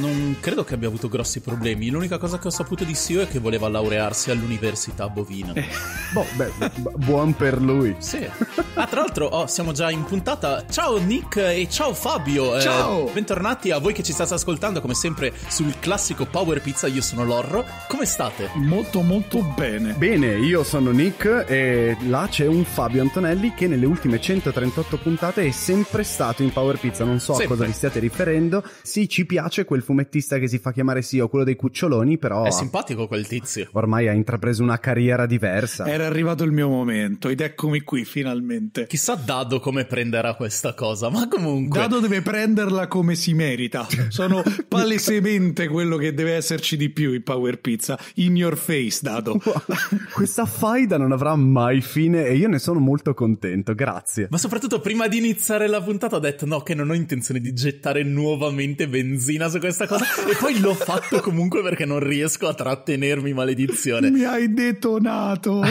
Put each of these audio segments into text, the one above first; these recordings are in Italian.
non credo che abbia avuto grossi problemi. L'unica cosa che ho saputo di Sio è che voleva laurearsi all'università bovina. Eh, boh, beh, buon per lui. Sì. Ah, tra l'altro, oh, siamo già in puntata. Ciao Nick e ciao Fabio. Eh, ciao. Eh, bentornati a voi che ci state ascoltando, come sempre, sul classico Power Pizza. Io sono Lorro. Come state? Molto, molto bene. Bene, io sono Nick e là c'è un Fabio Antonelli che nelle ultime 138 puntate è sempre stato in Power Pizza. Non so sempre. a cosa vi stiate riferendo. Sì, ci piace quel del fumettista che si fa chiamare CEO, quello dei cuccioloni, però... È simpatico quel tizio. Ormai ha intrapreso una carriera diversa. Era arrivato il mio momento ed eccomi qui finalmente. Chissà Dado come prenderà questa cosa, ma comunque... Dado deve prenderla come si merita. Sono palesemente quello che deve esserci di più in Power Pizza. In your face, Dado. questa faida non avrà mai fine e io ne sono molto contento, grazie. Ma soprattutto prima di iniziare la puntata ho detto no che non ho intenzione di gettare nuovamente benzina su questo questa cosa e poi l'ho fatto comunque perché non riesco a trattenermi, maledizione. Mi hai detonato.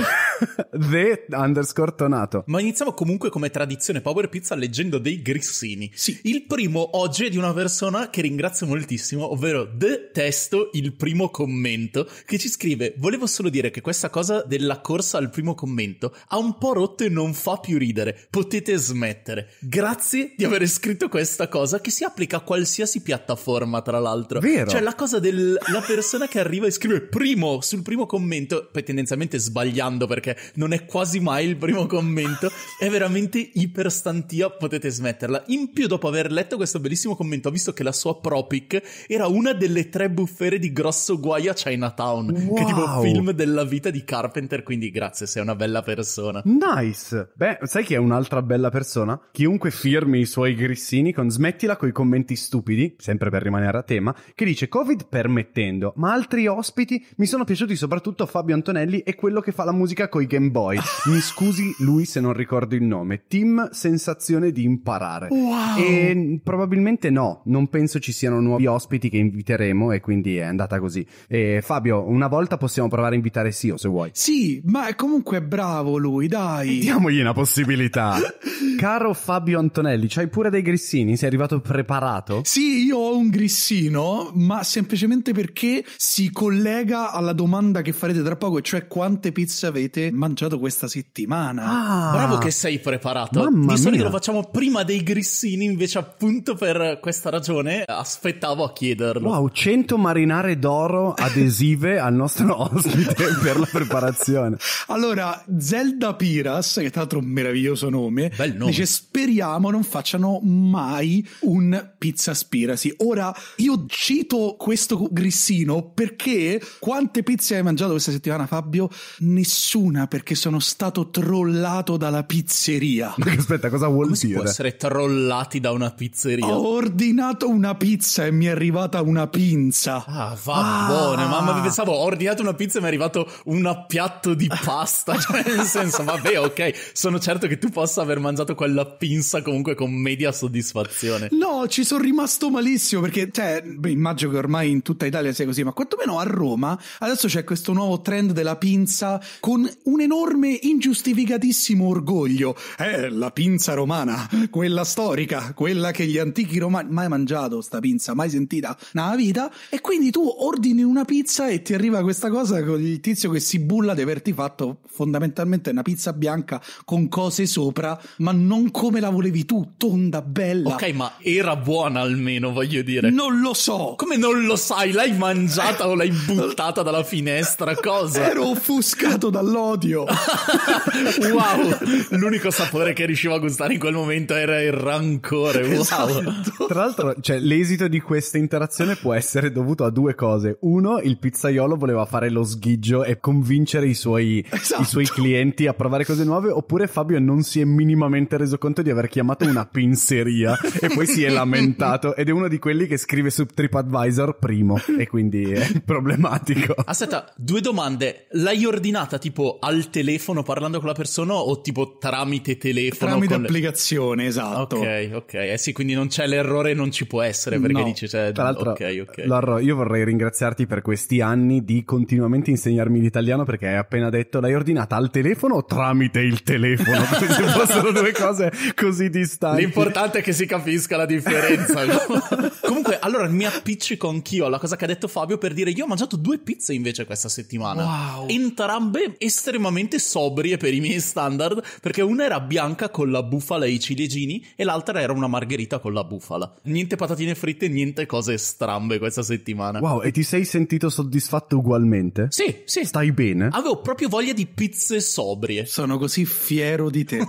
The underscore tonato. Ma iniziamo comunque come tradizione Power Pizza leggendo dei grissini. Sì. Il primo oggi è di una persona che ringrazio moltissimo, ovvero The Testo, il primo commento, che ci scrive, volevo solo dire che questa cosa della corsa al primo commento ha un po' rotto e non fa più ridere. Potete smettere. Grazie di aver scritto questa cosa che si applica a qualsiasi piattaforma tra l'altro. Vero. Cioè, la cosa della persona che arriva e scrive primo sul primo commento, poi tendenzialmente sbagliando perché non è quasi mai il primo commento, è veramente iperstantia, potete smetterla. In più, dopo aver letto questo bellissimo commento, ho visto che la sua Propic era una delle tre buffere di grosso Guai a Chinatown, wow. che è tipo film della vita di Carpenter, quindi grazie, sei una bella persona. Nice. Beh, sai chi è un'altra bella persona? Chiunque firmi i suoi grissini con smettila con i commenti stupidi, sempre per rimanere partner tema che dice Covid permettendo, ma altri ospiti mi sono piaciuti soprattutto Fabio Antonelli e quello che fa la musica coi Game Boy. mi scusi lui se non ricordo il nome. Team Sensazione di imparare. Wow. E probabilmente no, non penso ci siano nuovi ospiti che inviteremo e quindi è andata così. E Fabio, una volta possiamo provare a invitare Sio se vuoi. Sì, ma è comunque bravo lui, dai. Diamogli una possibilità. Caro Fabio Antonelli, c'hai pure dei grissini? Sei arrivato preparato? Sì, io ho un grissino terzino, ma semplicemente perché si collega alla domanda che farete tra poco, cioè quante pizze avete mangiato questa settimana. Ah, Bravo che sei preparato. Mamma Di solito lo facciamo prima dei grissini, invece appunto per questa ragione aspettavo a chiederlo. Wow, 100 marinare d'oro adesive al nostro ospite per la preparazione. Allora, Zelda Piras, che tra l'altro un meraviglioso nome, Bel nome. dice speriamo non facciano mai un pizza spirasi. Ora io cito questo grissino perché quante pizze hai mangiato questa settimana, Fabio? Nessuna, perché sono stato trollato dalla pizzeria. Ma Aspetta, cosa vuol Come dire? Può essere trollati da una pizzeria. Ho ordinato una pizza e mi è arrivata una pinza. Ah, va ah. buone, mamma, mi pensavo, ho ordinato una pizza e mi è arrivato un piatto di pasta. cioè, nel senso, vabbè, ok, sono certo che tu possa aver mangiato quella pinza comunque con media soddisfazione. No, ci sono rimasto malissimo perché cioè, cioè, beh, immagino che ormai in tutta Italia sia così, ma quantomeno a Roma adesso c'è questo nuovo trend della pinza con un enorme, ingiustificatissimo orgoglio. Eh, la pinza romana, quella storica, quella che gli antichi romani... Mai mangiato sta pinza, mai sentita nella vita. E quindi tu ordini una pizza e ti arriva questa cosa con il tizio che si bulla di averti fatto fondamentalmente una pizza bianca con cose sopra, ma non come la volevi tu, tonda, bella. Ok, ma era buona almeno, voglio dire. Non non lo so. Come non lo sai? L'hai mangiata o l'hai buttata dalla finestra? Cosa? Ero offuscato dall'odio. wow, l'unico sapore che riuscivo a gustare in quel momento era il rancore. Wow. Esatto. Tra l'altro, cioè, l'esito di questa interazione può essere dovuto a due cose. Uno, il pizzaiolo voleva fare lo sghiggio e convincere i suoi, esatto. i suoi clienti a provare cose nuove, oppure Fabio non si è minimamente reso conto di aver chiamato una pinzeria e poi si è lamentato ed è uno di quelli che scrive scrive su TripAdvisor primo e quindi è problematico. Aspetta, due domande. L'hai ordinata tipo al telefono parlando con la persona o tipo tramite telefono? Tramite con... applicazione, esatto. Ok, ok. Eh sì, quindi non c'è l'errore, non ci può essere perché no. dice... Cioè, Tra l'altro, okay, okay. Lorro, io vorrei ringraziarti per questi anni di continuamente insegnarmi l'italiano perché hai appena detto l'hai ordinata al telefono o tramite il telefono? Se fossero due cose così distanti. L'importante è che si capisca la differenza. Comunque, allora allora mi appiccico anch'io alla cosa che ha detto Fabio per dire io ho mangiato due pizze invece questa settimana. Wow. Entrambe estremamente sobrie per i miei standard, perché una era bianca con la bufala e i ciliegini e l'altra era una margherita con la bufala. Niente patatine fritte, niente cose strambe questa settimana. Wow, e ti sei sentito soddisfatto ugualmente? Sì, sì. Stai bene? Avevo proprio voglia di pizze sobrie. Sono così fiero di te.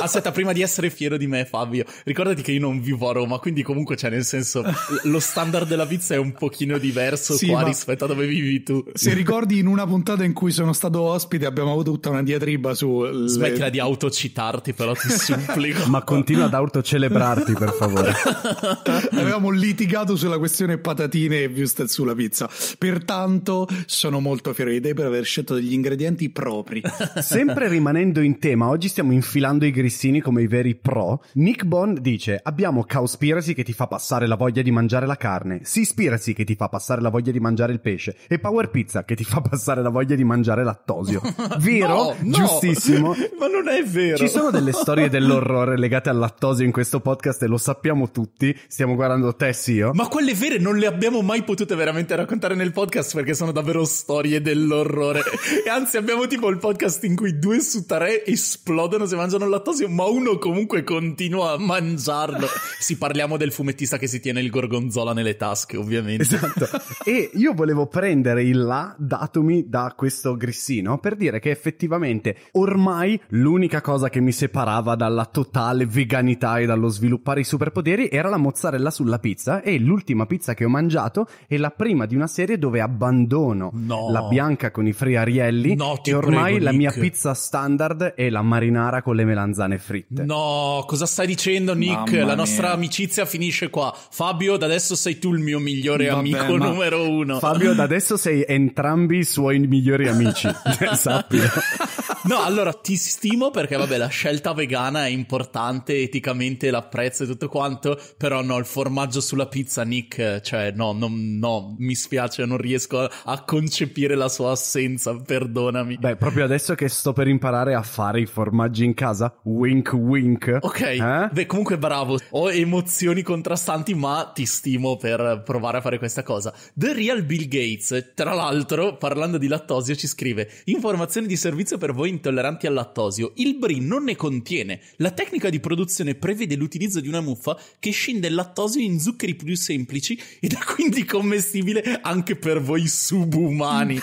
Aspetta, prima di essere fiero di me, Fabio, ricordati che io non vivo a Roma, quindi comunque c'è nel senso lo standard della pizza è un pochino diverso sì, qua rispetto a dove vivi tu. Se ricordi in una puntata in cui sono stato ospite abbiamo avuto tutta una diatriba su... Le... Smettila di autocitarti però ti supplico. Ma continua ad autocelebrarti per favore. Avevamo litigato sulla questione patatine e wurstel sulla pizza. Pertanto sono molto fiero di te per aver scelto degli ingredienti propri. Sempre rimanendo in tema, oggi stiamo infilando i grissini come i veri pro. Nick Bond dice abbiamo Cowspiracy che ti fa passare la voglia voglia di mangiare la carne, Si Ispirazi che ti fa passare la voglia di mangiare il pesce e Power Pizza che ti fa passare la voglia di mangiare lattosio. Vero? no, no. Giustissimo. Ma non è vero. Ci sono delle storie dell'orrore legate al lattosio in questo podcast e lo sappiamo tutti, stiamo guardando te sì io. Oh. Ma quelle vere non le abbiamo mai potute veramente raccontare nel podcast perché sono davvero storie dell'orrore. e anzi abbiamo tipo il podcast in cui due su tre esplodono se mangiano il lattosio, ma uno comunque continua a mangiarlo. si parliamo del fumettista che si tiene il gorgonzola nelle tasche, ovviamente. Esatto. e io volevo prendere il là, datomi da questo grissino, per dire che effettivamente ormai l'unica cosa che mi separava dalla totale veganità e dallo sviluppare i superpoteri era la mozzarella sulla pizza e l'ultima pizza che ho mangiato è la prima di una serie dove abbandono no. la bianca con i friarielli no, e ormai prego, la mia pizza standard è la marinara con le melanzane fritte. No, cosa stai dicendo Nick? Mamma la nostra amicizia finisce qua. Fabio Fabio, da adesso sei tu il mio migliore Vabbè, amico numero uno. Fabio, da adesso sei entrambi i suoi migliori amici. Eh, sappilo. No, allora ti stimo perché, vabbè, la scelta vegana è importante, eticamente l'apprezzo e tutto quanto, però no, il formaggio sulla pizza, Nick, cioè, no, no, no mi spiace, non riesco a concepire la sua assenza, perdonami. Beh, proprio adesso che sto per imparare a fare i formaggi in casa, wink wink. Ok, eh? beh, comunque bravo, ho emozioni contrastanti, ma ti stimo per provare a fare questa cosa. The Real Bill Gates, tra l'altro, parlando di lattosio, ci scrive: Informazioni di servizio per voi intolleranti al lattosio. Il brie non ne contiene. La tecnica di produzione prevede l'utilizzo di una muffa che scinde il lattosio in zuccheri più semplici ed è quindi commestibile anche per voi subumani.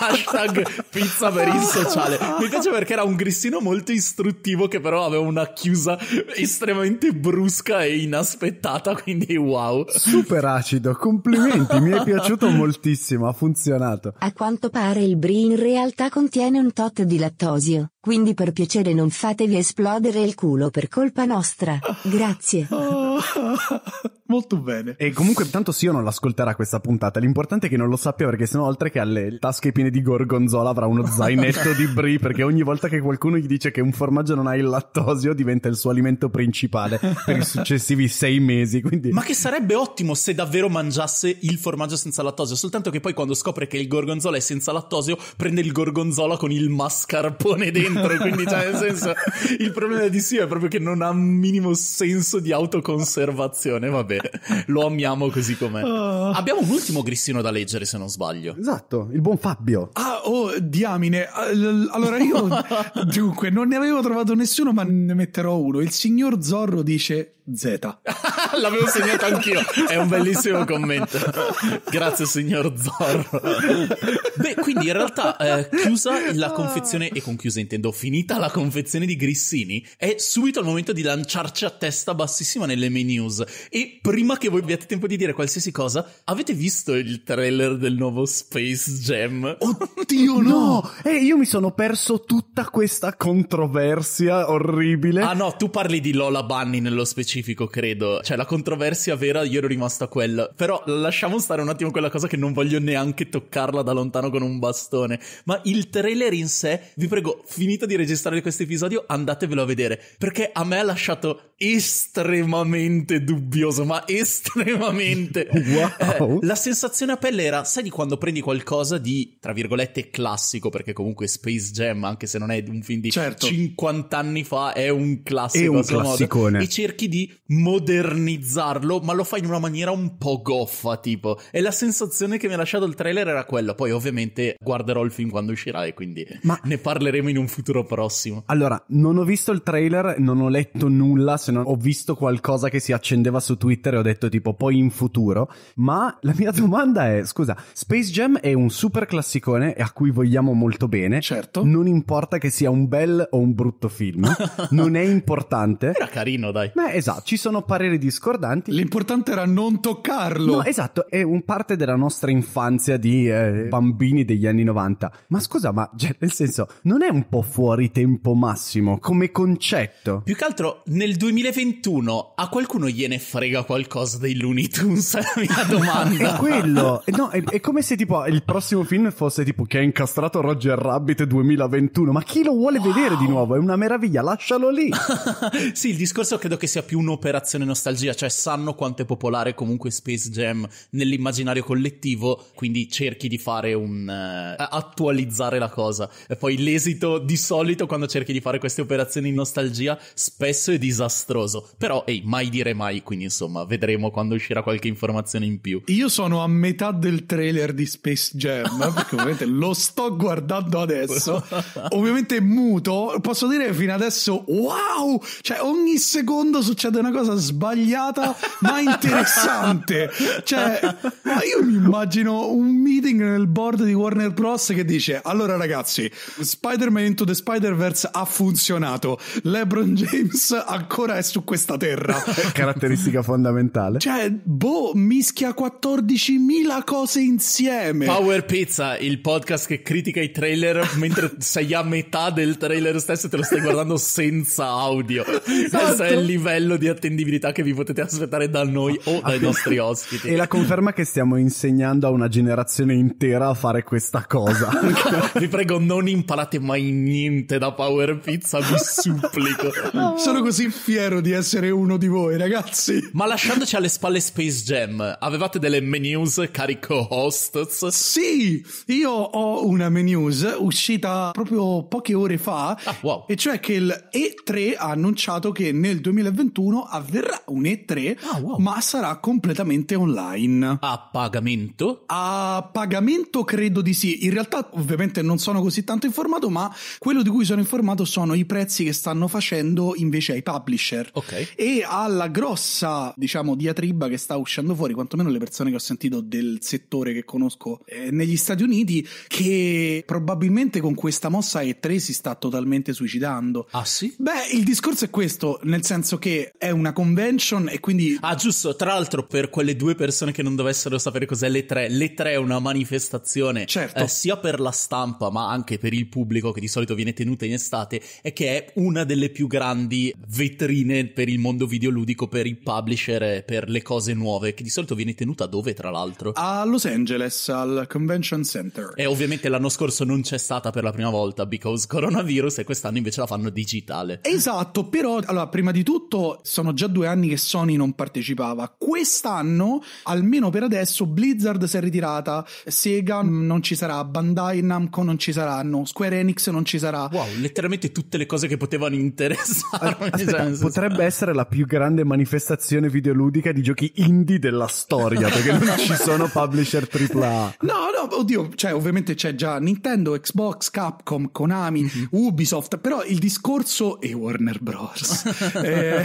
Hashtag pizza per il sociale. Mi piace perché era un grissino molto istruttivo che però aveva una chiusa estremamente brusca e inaspettata quindi wow. Super acido, complimenti, mi è piaciuto moltissimo, ha funzionato. A quanto pare il brie in realtà contiene un tot di lattosio. Quindi per piacere non fatevi esplodere il culo per colpa nostra. Grazie. molto bene. E comunque tanto sì o non l'ascolterà questa puntata. L'importante è che non lo sappia perché sennò oltre che alle tasche piene di gorgonzola avrà uno zainetto di brie perché ogni volta che qualcuno gli dice che un formaggio non ha il lattosio diventa il suo alimento principale per i successivi sei mesi. Quindi... Ma che sarebbe ottimo se davvero mangiasse il formaggio senza lattosio, soltanto che poi quando scopre che il gorgonzola è senza lattosio prende il gorgonzola con il mascarpone dentro dentro. Quindi, cioè, nel senso, il problema di Sio è proprio che non ha un minimo senso di autoconservazione. Vabbè, lo amiamo così com'è. Uh... Abbiamo un ultimo grissino da leggere, se non sbaglio. Esatto, il buon Fabio. Ah, oh, diamine. Allora io, dunque, non ne avevo trovato nessuno, ma ne metterò uno. Il signor Zorro dice Z. L'avevo segnato anch'io, è un bellissimo commento. Grazie signor Zorro. Beh, quindi in realtà eh, chiusa la confezione e con chiusa intendo Nintendo, finita la confezione di grissini, è subito il momento di lanciarci a testa bassissima nelle main news. E prima che voi abbiate tempo di dire qualsiasi cosa, avete visto il trailer del nuovo Space Jam? Oddio no! E eh, io mi sono perso tutta questa controversia orribile. Ah no, tu parli di Lola Bunny nello specifico, credo. Cioè la controversia vera, io ero rimasto a quella. Però lasciamo stare un attimo quella cosa che non voglio neanche toccarla da lontano con un bastone. Ma il trailer in sé, vi prego, fin finito di registrare questo episodio, andatevelo a vedere, perché a me ha lasciato estremamente dubbioso, ma estremamente. wow. Eh, la sensazione a pelle era, sai di quando prendi qualcosa di, tra virgolette, classico, perché comunque Space Jam, anche se non è un film di certo. 50 anni fa, è un classico. È un classicone. Modo, e cerchi di modernizzarlo, ma lo fai in una maniera un po' goffa, tipo. E la sensazione che mi ha lasciato il trailer era quella. Poi ovviamente guarderò il film quando uscirà e quindi ma... ne parleremo in un futuro futuro prossimo. Allora, non ho visto il trailer, non ho letto nulla, se non ho visto qualcosa che si accendeva su Twitter e ho detto tipo poi in futuro, ma la mia domanda è, scusa, Space Jam è un super classicone a cui vogliamo molto bene. Certo. Non importa che sia un bel o un brutto film, non è importante. Era carino, dai. Beh, esatto, ci sono pareri discordanti. L'importante era non toccarlo. No, esatto, è un parte della nostra infanzia di eh, bambini degli anni 90. Ma scusa, ma cioè, nel senso, non è un po' fuori tempo massimo come concetto. Più che altro nel 2021 a qualcuno gliene frega qualcosa dei Looney Tunes? È la mia domanda. è quello. Eh, no, è, è, come se tipo il prossimo film fosse tipo che ha incastrato Roger Rabbit 2021. Ma chi lo vuole wow. vedere di nuovo? È una meraviglia, lascialo lì. sì, il discorso credo che sia più un'operazione nostalgia, cioè sanno quanto è popolare comunque Space Jam nell'immaginario collettivo, quindi cerchi di fare un uh, attualizzare la cosa. E poi l'esito di solito quando cerchi di fare queste operazioni in nostalgia spesso è disastroso. Però, ehi, mai dire mai, quindi insomma, vedremo quando uscirà qualche informazione in più. Io sono a metà del trailer di Space Jam, perché ovviamente lo sto guardando adesso. ovviamente muto, posso dire fino adesso wow! Cioè, ogni secondo succede una cosa sbagliata, ma interessante. Cioè, ma io mi immagino un meeting nel board di Warner Bros. che dice: Allora, ragazzi, Spider-Man into the Spider-Verse ha funzionato. LeBron James ancora è su questa terra. Caratteristica fondamentale. Cioè, boh, mischia 14.000 cose insieme. Power Pizza, il podcast che critica i trailer mentre sei a metà del trailer stesso e te lo stai guardando senza audio. Esatto. Questo è esatto. il livello di attendibilità che vi potete aspettare da noi o dai nostri ospiti. E la conferma che stiamo insegnando a una generazione intera a fare questa cosa. vi prego, non imparate mai niente niente da Power Pizza, vi supplico. Sono così fiero di essere uno di voi, ragazzi. Ma lasciandoci alle spalle Space Jam, avevate delle menus carico hosts? Sì, io ho una menus uscita proprio poche ore fa. Ah, wow. E cioè che il E3 ha annunciato che nel 2021 avverrà un E3, ah, wow. ma sarà completamente online. A pagamento? A pagamento credo di sì. In realtà ovviamente non sono così tanto informato, ma quello di cui sono informato sono i prezzi che stanno facendo invece ai publisher. Ok. E alla grossa, diciamo, diatriba che sta uscendo fuori, quantomeno le persone che ho sentito del settore che conosco eh, negli Stati Uniti, che probabilmente con questa mossa E3 si sta totalmente suicidando. Ah sì? Beh, il discorso è questo, nel senso che è una convention e quindi... Ah giusto, tra l'altro per quelle due persone che non dovessero sapere cos'è l'E3, l'E3 è una manifestazione certo. eh, sia per la stampa ma anche per il pubblico che di solito viene tenuta in estate e che è una delle più grandi vetrine per il mondo videoludico, per i publisher e per le cose nuove, che di solito viene tenuta dove tra l'altro? A Los Angeles, al Convention Center. E ovviamente l'anno scorso non c'è stata per la prima volta, because coronavirus, e quest'anno invece la fanno digitale. Esatto, però allora, prima di tutto sono già due anni che Sony non partecipava. Quest'anno, almeno per adesso, Blizzard si è ritirata, Sega non ci sarà, Bandai Namco non ci saranno, Square Enix non ci ci sarà. Wow, letteralmente tutte le cose che potevano interessare. potrebbe eh. essere la più grande manifestazione videoludica di giochi indie della storia, perché non ci sono publisher AAA. No, no, oddio, cioè ovviamente c'è già Nintendo, Xbox, Capcom, Konami, mm-hmm. Ubisoft, però il discorso e Warner Bros. eh,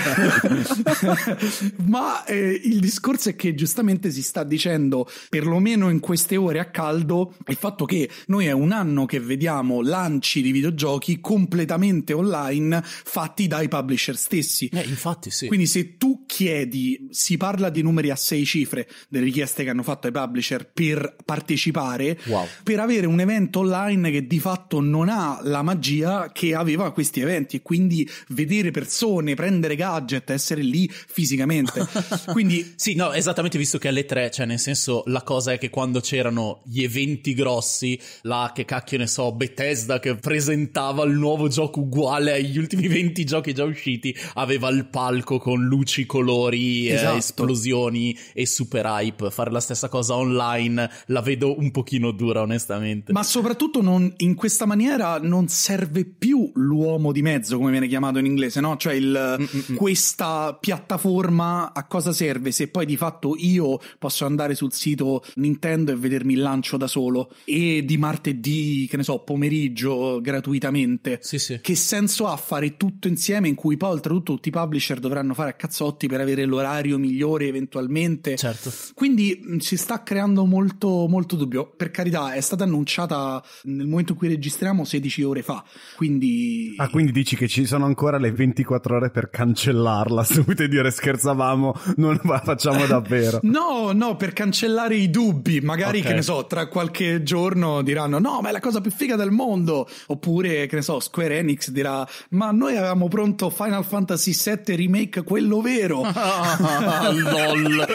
ma eh, il discorso è che giustamente si sta dicendo, perlomeno in queste ore a caldo, il fatto che noi è un anno che vediamo lanci di video videogiochi completamente online fatti dai publisher stessi. Eh, infatti sì. Quindi se tu chiedi, si parla di numeri a sei cifre, delle richieste che hanno fatto ai publisher per partecipare, wow. per avere un evento online che di fatto non ha la magia che aveva questi eventi e quindi vedere persone, prendere gadget, essere lì fisicamente. quindi sì, no, esattamente visto che alle tre, cioè nel senso la cosa è che quando c'erano gli eventi grossi, la che cacchio ne so, Bethesda che prese presentava il nuovo gioco uguale agli ultimi 20 giochi già usciti, aveva il palco con luci, colori, eh, esatto. eh, esplosioni e super hype. Fare la stessa cosa online la vedo un pochino dura, onestamente. Ma soprattutto non, in questa maniera non serve più l'uomo di mezzo, come viene chiamato in inglese, no? Cioè il, questa piattaforma a cosa serve se poi di fatto io posso andare sul sito Nintendo e vedermi il lancio da solo e di martedì, che ne so, pomeriggio gratuito gratuitamente. Sì, sì. Che senso ha fare tutto insieme in cui poi oltretutto tutti i publisher dovranno fare a cazzotti per avere l'orario migliore eventualmente? Certo. Quindi mh, mm, si sta creando molto, molto dubbio. Per carità, è stata annunciata nel momento in cui registriamo 16 ore fa, quindi... Ah, quindi dici che ci sono ancora le 24 ore per cancellarla subito e dire scherzavamo, non la facciamo davvero. no, no, per cancellare i dubbi, magari okay. che ne so, tra qualche giorno diranno no, ma è la cosa più figa del mondo, oppure oppure, che ne so, Square Enix dirà ma noi avevamo pronto Final Fantasy VII Remake, quello vero. Ah, LOL.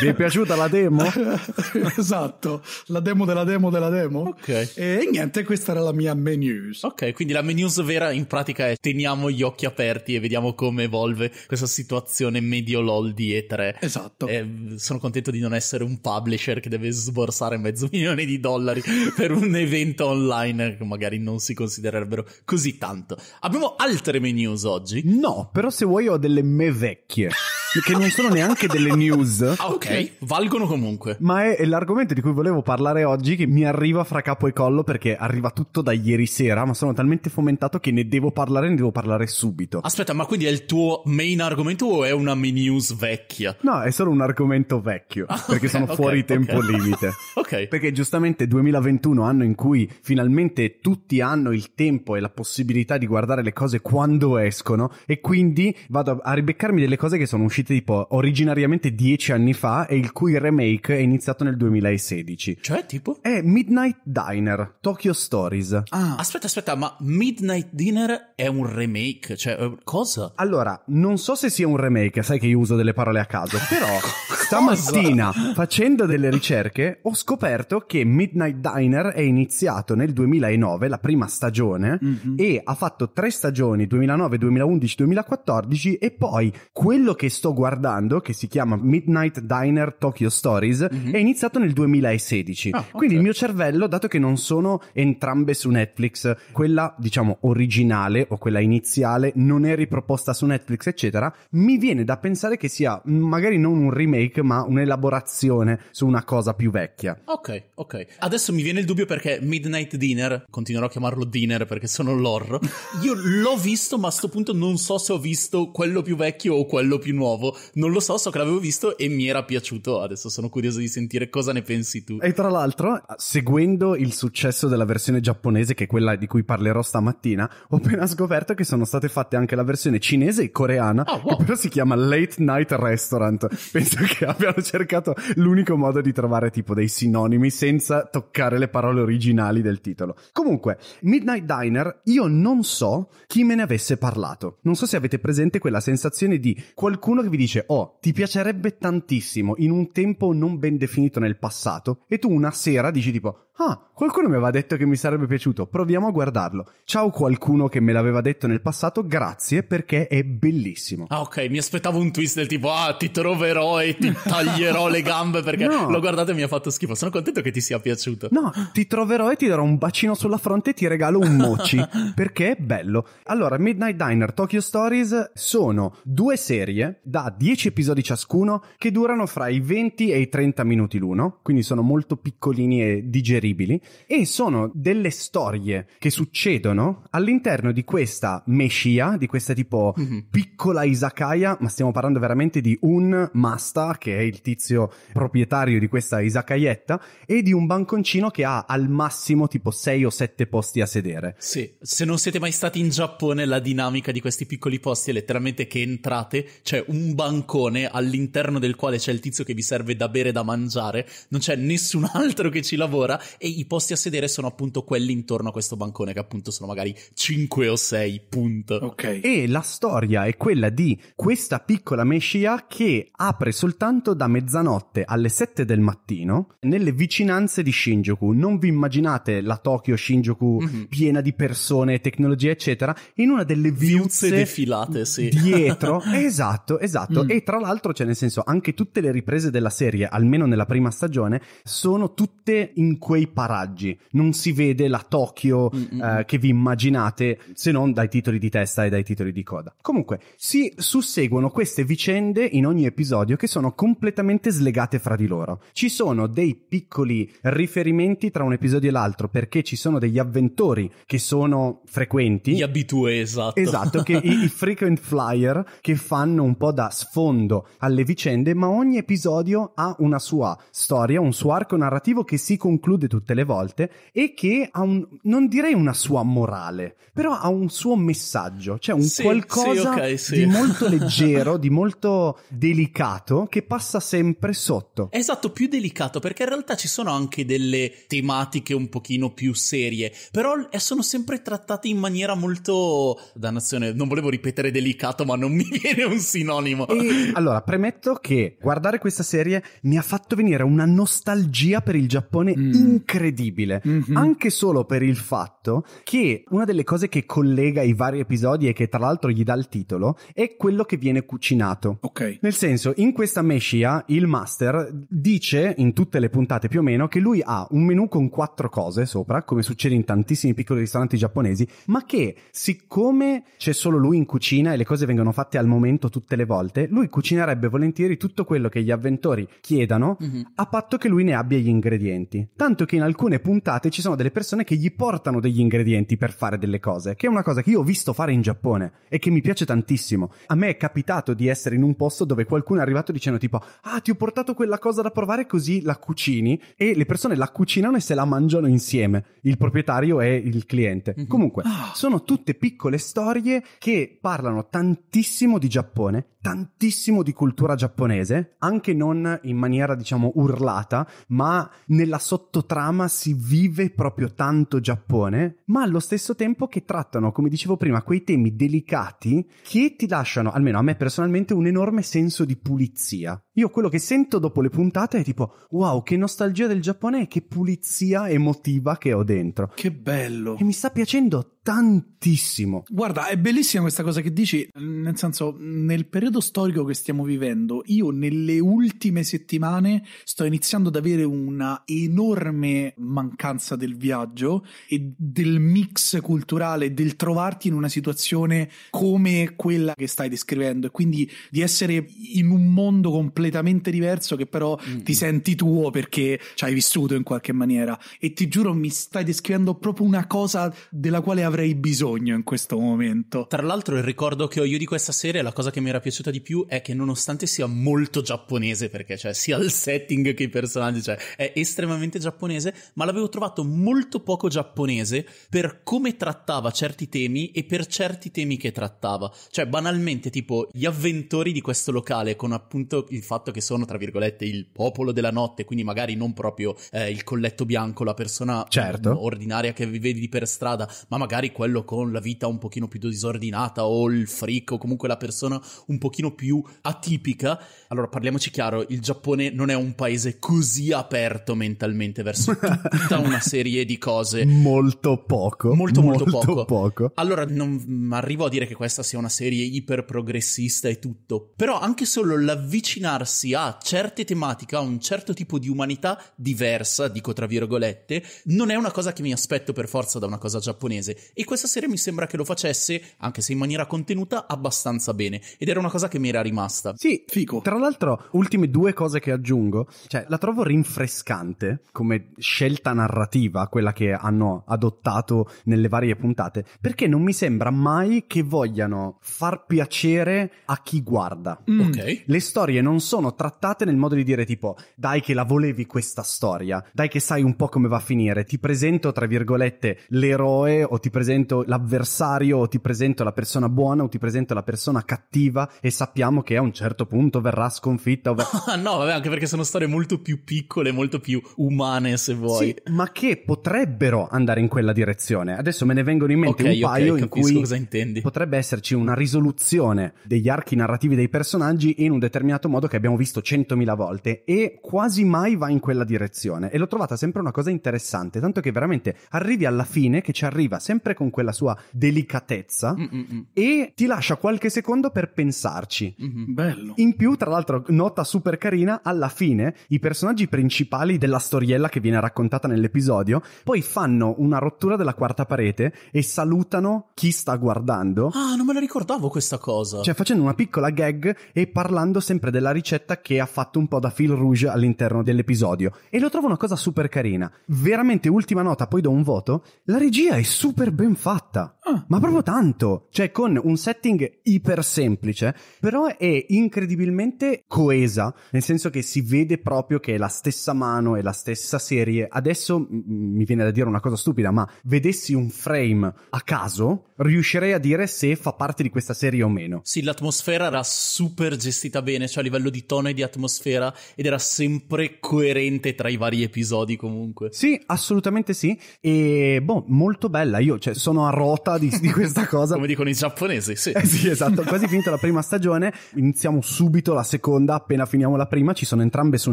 Vi è piaciuta la demo? esatto, la demo della demo della demo. ok E niente, questa era la mia menu. Ok, quindi la menu vera in pratica è teniamo gli occhi aperti e vediamo come evolve questa situazione medio LOL di E3. Esatto. E sono contento di non essere un publisher che deve sborsare mezzo milione di dollari per un evento online designer che magari non si considererebbero così tanto. Abbiamo altre menus oggi? No, però se vuoi ho delle me vecchie. che non sono neanche delle news. Ah, ok, valgono comunque. Ma è, è, l'argomento di cui volevo parlare oggi che mi arriva fra capo e collo perché arriva tutto da ieri sera, ma sono talmente fomentato che ne devo parlare, ne devo parlare subito. Aspetta, ma quindi è il tuo main argomento o è una mini news vecchia? No, è solo un argomento vecchio, ah, perché okay, sono fuori okay. tempo limite. ok. Perché giustamente 2021, anno in cui finalmente tutti hanno il tempo e la possibilità di guardare le cose quando escono e quindi vado a ribeccarmi delle cose che sono uscite uscite tipo originariamente dieci anni fa e il cui remake è iniziato nel 2016. Cioè, tipo? È Midnight Diner, Tokyo Stories. Ah. Aspetta, aspetta, ma Midnight Diner è un remake? Cioè, eh, cosa? Allora, non so se sia un remake, sai che io uso delle parole a caso, però stamattina facendo delle ricerche ho scoperto che Midnight Diner è iniziato nel 2009, la prima stagione, mm-hmm. e ha fatto tre stagioni, 2009, 2011, 2014 e poi quello che sto guardando, che si chiama Midnight Diner Tokyo Stories, mm-hmm. è iniziato nel 2016. Ah, okay. Quindi il mio cervello, dato che non sono entrambe su Netflix, quella diciamo originale o quella iniziale non è riproposta su Netflix, eccetera, mi viene da pensare che sia magari non un remake, ma un'elaborazione su una cosa più vecchia. Ok, ok. Adesso mi viene il dubbio perché Midnight Dinner, continuerò a chiamarlo Dinner perché sono l'horror io l'ho visto ma a sto punto non so se ho visto quello più vecchio o quello più nuovo nuovo. Non lo so, so che l'avevo visto e mi era piaciuto. Adesso sono curioso di sentire cosa ne pensi tu. E tra l'altro, seguendo il successo della versione giapponese, che è quella di cui parlerò stamattina, ho appena scoperto che sono state fatte anche la versione cinese e coreana, oh, wow. che però si chiama Late Night Restaurant. Penso che abbiano cercato l'unico modo di trovare tipo dei sinonimi senza toccare le parole originali del titolo. Comunque, Midnight Diner, io non so chi me ne avesse parlato. Non so se avete presente quella sensazione di qualcuno che vi dice, oh, ti piacerebbe tantissimo in un tempo non ben definito nel passato, e tu una sera dici tipo, Ah, qualcuno mi aveva detto che mi sarebbe piaciuto, proviamo a guardarlo. Ciao qualcuno che me l'aveva detto nel passato, grazie perché è bellissimo. Ah, ok, mi aspettavo un twist del tipo, ah, ti troverò e ti taglierò le gambe perché no. l'ho guardato e mi ha fatto schifo. Sono contento che ti sia piaciuto. No, ti troverò e ti darò un bacino sulla fronte e ti regalo un mochi perché è bello. Allora, Midnight Diner, Tokyo Stories sono due serie da 10 episodi ciascuno che durano fra i 20 e i 30 minuti l'uno, quindi sono molto piccolini e digeribili terribili e sono delle storie che succedono all'interno di questa mescia, di questa tipo mm-hmm. piccola izakaya, ma stiamo parlando veramente di un masta che è il tizio proprietario di questa izakayetta e di un banconcino che ha al massimo tipo 6 o 7 posti a sedere. Sì, se non siete mai stati in Giappone la dinamica di questi piccoli posti è letteralmente che entrate, c'è un bancone all'interno del quale c'è il tizio che vi serve da bere e da mangiare, non c'è nessun altro che ci lavora e i posti a sedere sono appunto quelli intorno a questo bancone che appunto sono magari 5 o 6 punto. Ok. E la storia è quella di questa piccola mescia che apre soltanto da mezzanotte alle 7 del mattino nelle vicinanze di Shinjuku. Non vi immaginate la Tokyo Shinjuku mm-hmm. piena di persone, tecnologie, eccetera, in una delle viuzze, viuzze defilate, sì. Dietro, esatto, esatto. Mm. E tra l'altro, cioè nel senso, anche tutte le riprese della serie, almeno nella prima stagione, sono tutte in quei quei paraggi, non si vede la Tokyo mm, mm, eh, mm. che vi immaginate se non dai titoli di testa e dai titoli di coda. Comunque, si susseguono queste vicende in ogni episodio che sono completamente slegate fra di loro. Ci sono dei piccoli riferimenti tra un episodio e l'altro perché ci sono degli avventori che sono frequenti. Gli abitue, esatto. Esatto, che i, i frequent flyer che fanno un po' da sfondo alle vicende, ma ogni episodio ha una sua storia, un suo arco narrativo che si conclude tutte le volte e che ha un, non direi una sua morale, però ha un suo messaggio, cioè un sì, qualcosa sì, okay, sì. di molto leggero, di molto delicato che passa sempre sotto. Esatto, più delicato perché in realtà ci sono anche delle tematiche un pochino più serie, però sono sempre trattate in maniera molto... Dannazione, non volevo ripetere delicato ma non mi viene un sinonimo. E, allora, premetto che guardare questa serie mi ha fatto venire una nostalgia per il Giappone mm incredibile, mm-hmm. anche solo per il fatto che una delle cose che collega i vari episodi e che tra l'altro gli dà il titolo è quello che viene cucinato. Ok. Nel senso, in questa mescia il master dice in tutte le puntate più o meno che lui ha un menù con quattro cose sopra, come succede in tantissimi piccoli ristoranti giapponesi, ma che siccome c'è solo lui in cucina e le cose vengono fatte al momento tutte le volte, lui cucinerebbe volentieri tutto quello che gli avventori chiedano mm-hmm. a patto che lui ne abbia gli ingredienti. Tanto che che in alcune puntate ci sono delle persone che gli portano degli ingredienti per fare delle cose, che è una cosa che io ho visto fare in Giappone e che mi piace tantissimo. A me è capitato di essere in un posto dove qualcuno è arrivato dicendo tipo "Ah, ti ho portato quella cosa da provare così la cucini" e le persone la cucinano e se la mangiano insieme, il proprietario e il cliente. Mm-hmm. Comunque, ah. sono tutte piccole storie che parlano tantissimo di Giappone tantissimo di cultura giapponese, anche non in maniera diciamo urlata, ma nella sottotrama si vive proprio tanto Giappone, ma allo stesso tempo che trattano, come dicevo prima, quei temi delicati che ti lasciano, almeno a me personalmente, un enorme senso di pulizia. Io quello che sento dopo le puntate è tipo, wow, che nostalgia del Giappone e che pulizia emotiva che ho dentro. Che bello! E mi sta piacendo tantissimo. Guarda, è bellissima questa cosa che dici, nel senso, nel periodo storico che stiamo vivendo, io nelle ultime settimane sto iniziando ad avere una enorme mancanza del viaggio e del mix culturale, del trovarti in una situazione come quella che stai descrivendo e quindi di essere in un mondo completamente diverso che però mm-hmm. ti senti tuo perché ci hai vissuto in qualche maniera. E ti giuro, mi stai descrivendo proprio una cosa della quale avevo avrei bisogno in questo momento. Tra l'altro il ricordo che ho io di questa serie, la cosa che mi era piaciuta di più è che nonostante sia molto giapponese, perché cioè sia il setting che i personaggi, cioè è estremamente giapponese, ma l'avevo trovato molto poco giapponese per come trattava certi temi e per certi temi che trattava. Cioè banalmente tipo gli avventori di questo locale con appunto il fatto che sono tra virgolette il popolo della notte, quindi magari non proprio eh, il colletto bianco, la persona certo. ordinaria che vi vedi per strada, ma magari magari quello con la vita un pochino più disordinata o il freak o comunque la persona un pochino più atipica. Allora parliamoci chiaro, il Giappone non è un paese così aperto mentalmente verso tutta una serie di cose. Molto poco. Molto molto, molto poco. poco. Allora non arrivo a dire che questa sia una serie iper progressista e tutto, però anche solo l'avvicinarsi a certe tematiche, a un certo tipo di umanità diversa, dico tra virgolette, non è una cosa che mi aspetto per forza da una cosa giapponese e questa serie mi sembra che lo facesse, anche se in maniera contenuta, abbastanza bene ed era una cosa che mi era rimasta. Sì, fico. Tra l'altro, ultime due cose che aggiungo, cioè la trovo rinfrescante come scelta narrativa, quella che hanno adottato nelle varie puntate, perché non mi sembra mai che vogliano far piacere a chi guarda. Mm. mm. Ok. Le storie non sono trattate nel modo di dire tipo, dai che la volevi questa storia, dai che sai un po' come va a finire, ti presento tra virgolette l'eroe o ti presento presento l'avversario o ti presento la persona buona o ti presento la persona cattiva e sappiamo che a un certo punto verrà sconfitta. Ver- ah, no, vabbè, anche perché sono storie molto più piccole, molto più umane se vuoi. Sì, ma che potrebbero andare in quella direzione. Adesso me ne vengono in mente okay, un okay, paio in cui cosa intendi. potrebbe esserci una risoluzione degli archi narrativi dei personaggi in un determinato modo che abbiamo visto centomila volte e quasi mai va in quella direzione. E l'ho trovata sempre una cosa interessante, tanto che veramente arrivi alla fine che ci arriva sempre sempre con quella sua delicatezza Mm-mm-mm. e ti lascia qualche secondo per pensarci. Mm-hmm. Bello. In più, tra l'altro, nota super carina, alla fine i personaggi principali della storiella che viene raccontata nell'episodio poi fanno una rottura della quarta parete e salutano chi sta guardando. Ah, non me la ricordavo questa cosa. Cioè, facendo una piccola gag e parlando sempre della ricetta che ha fatto un po' da fil rouge all'interno dell'episodio. E lo trovo una cosa super carina. Veramente, ultima nota, poi do un voto. La regia è super bella ben fatta, ah. ma proprio tanto, cioè con un setting iper semplice, però è incredibilmente coesa, nel senso che si vede proprio che è la stessa mano è la stessa serie. Adesso m- mi viene da dire una cosa stupida, ma vedessi un frame a caso, riuscirei a dire se fa parte di questa serie o meno. Sì, l'atmosfera era super gestita bene, cioè a livello di tono e di atmosfera, ed era sempre coerente tra i vari episodi comunque. Sì, assolutamente sì, e boh, molto bella. Io cioè sono a rota di, di questa cosa. Come dicono i giapponesi, sì. Eh sì, esatto, quasi finita la prima stagione, iniziamo subito la seconda, appena finiamo la prima, ci sono entrambe su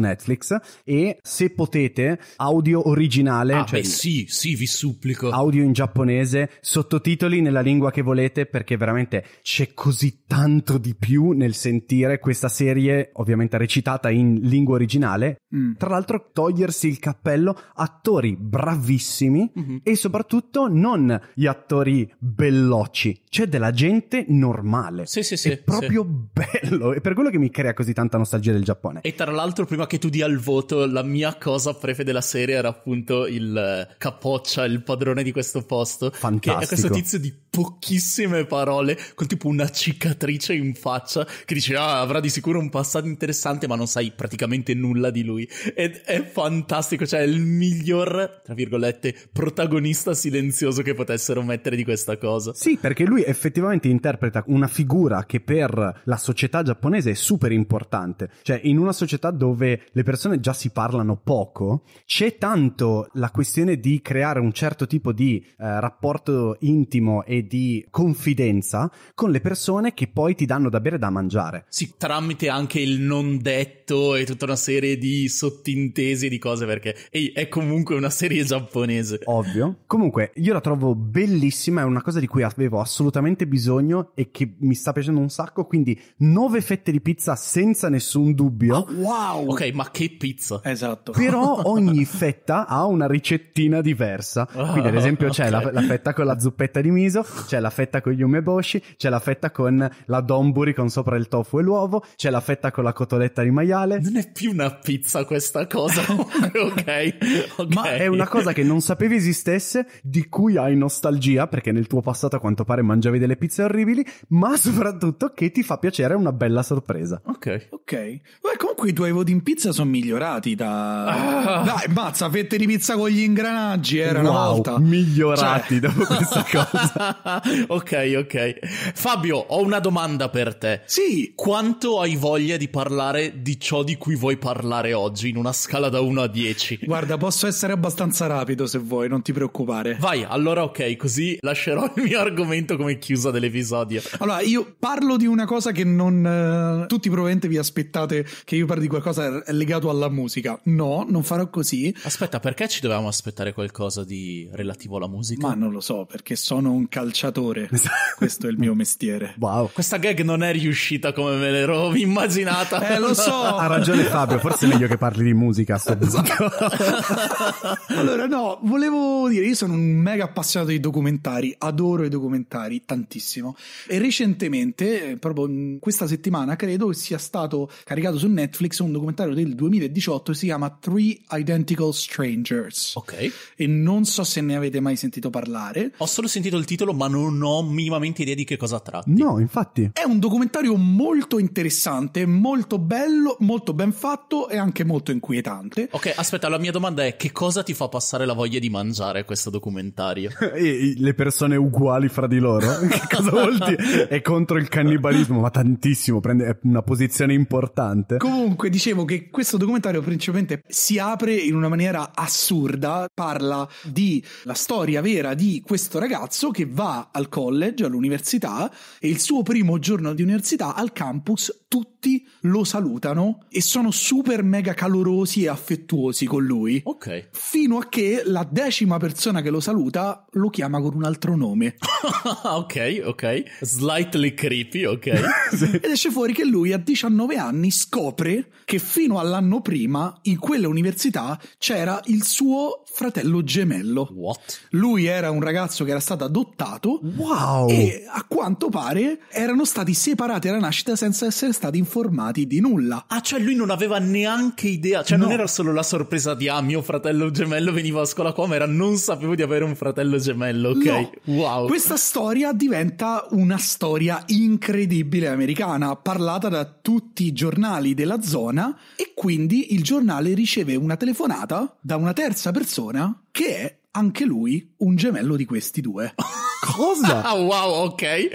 Netflix e se potete, audio originale. Ah, cioè, beh, sì, sì, vi supplico. Audio in giapponese, sottotitoli nella lingua che volete perché veramente c'è così tanto di più nel sentire questa serie, ovviamente recitata in lingua originale. Mm. Tra l'altro togliersi il cappello, attori bravissimi mm-hmm. e soprattutto non gli attori bellocci, c'è della gente normale. Sì, sì, sì. È proprio sì. bello. E per quello che mi crea così tanta nostalgia del Giappone. E tra l'altro, prima che tu dia il voto, la mia cosa prefe della serie era appunto il eh, capoccia, il padrone di questo posto. Fantastico. Che è questo tizio di pochissime parole, con tipo una cicatrice in faccia, che dice, ah, avrà di sicuro un passato interessante, ma non sai praticamente nulla di lui. Ed è fantastico, cioè è il miglior, tra virgolette, protagonista silenzioso che potrebbe potessero mettere di questa cosa. Sì, perché lui effettivamente interpreta una figura che per la società giapponese è super importante. Cioè, in una società dove le persone già si parlano poco, c'è tanto la questione di creare un certo tipo di eh, rapporto intimo e di confidenza con le persone che poi ti danno da bere e da mangiare. Sì, tramite anche il non detto e tutta una serie di sottintesi di cose perché ehi, è comunque una serie giapponese. Ovvio. Comunque, io la trovo bellissima, è una cosa di cui avevo assolutamente bisogno e che mi sta piacendo un sacco, quindi nove fette di pizza senza nessun dubbio. Oh, wow! Ok, ma che pizza! Esatto. Però ogni fetta ha una ricettina diversa. Quindi ad esempio c'è ah, okay. la, la, fetta con la zuppetta di miso, c'è la fetta con gli umeboshi, c'è la fetta con la donburi con sopra il tofu e l'uovo, c'è la fetta con la cotoletta di maiale. Non è più una pizza questa cosa, ok? Ma è una cosa che non sapevi esistesse, di cui hai nostalgia nostalgia, perché nel tuo passato a quanto pare mangiavi delle pizze orribili, ma soprattutto che ti fa piacere una bella sorpresa. Ok. Ok. Beh, comunque i tuoi voti in pizza sono migliorati da... Ah. Dai, mazza, fette di pizza con gli ingranaggi, era wow, una volta. migliorati cioè... dopo questa cosa. ok, ok. Fabio, ho una domanda per te. Sì. Quanto hai voglia di parlare di ciò di cui vuoi parlare oggi in una scala da 1 a 10? Guarda, posso essere abbastanza rapido se vuoi, non ti preoccupare. Vai, allora ok, così lascerò il mio argomento come chiusa dell'episodio. Allora, io parlo di una cosa che non... Eh, tutti probabilmente vi aspettate che io parli di qualcosa legato alla musica. No, non farò così. Aspetta, perché ci dovevamo aspettare qualcosa di relativo alla musica? Ma non lo so, perché sono un calciatore. Esatto. Questo è il mio mestiere. Wow. Questa gag non è riuscita come me l'ero immaginata. eh, lo so. Ha ragione Fabio, forse è meglio che parli di musica a sto allora, no, volevo dire, io sono un mega appassionato dei documentari, adoro i documentari tantissimo. E recentemente, eh, proprio mm, questa settimana, credo sia stato caricato su Netflix un documentario del 2018 che si chiama Three Identical Strangers. Ok. E non so se ne avete mai sentito parlare. Ho solo sentito il titolo, ma non ho minimamente idea di che cosa tratti. No, infatti. È un documentario molto interessante, molto bello, molto ben fatto e anche molto inquietante. Ok, aspetta, la mia domanda è che cosa ti fa passare la voglia di mangiare questo documentario? e le persone uguali fra di loro? che cosa vuol dire? È contro il cannibalismo, ma tantissimo, prende una posizione importante. Comunque, dicevo che questo documentario principalmente si apre in una maniera assurda, parla di la storia vera di questo ragazzo che va al college, all'università, e il suo primo giorno di università al campus tutto tutti lo salutano e sono super mega calorosi e affettuosi con lui. Ok. Fino a che la decima persona che lo saluta lo chiama con un altro nome. ok, ok. Slightly creepy, ok. Ed esce fuori che lui a 19 anni scopre che fino all'anno prima in quella università c'era il suo fratello gemello. What? Lui era un ragazzo che era stato adottato. Wow! E a quanto pare erano stati separati alla nascita senza essere stati informati informati di nulla. Ah, cioè lui non aveva neanche idea, cioè no. non era solo la sorpresa di ah, mio fratello gemello veniva a scuola qua, ma era non sapevo di avere un fratello gemello, ok? No. Wow. Questa storia diventa una storia incredibile americana, parlata da tutti i giornali della zona e quindi il giornale riceve una telefonata da una terza persona che è anche lui un gemello di questi due. Cosa? Ah, wow, ok.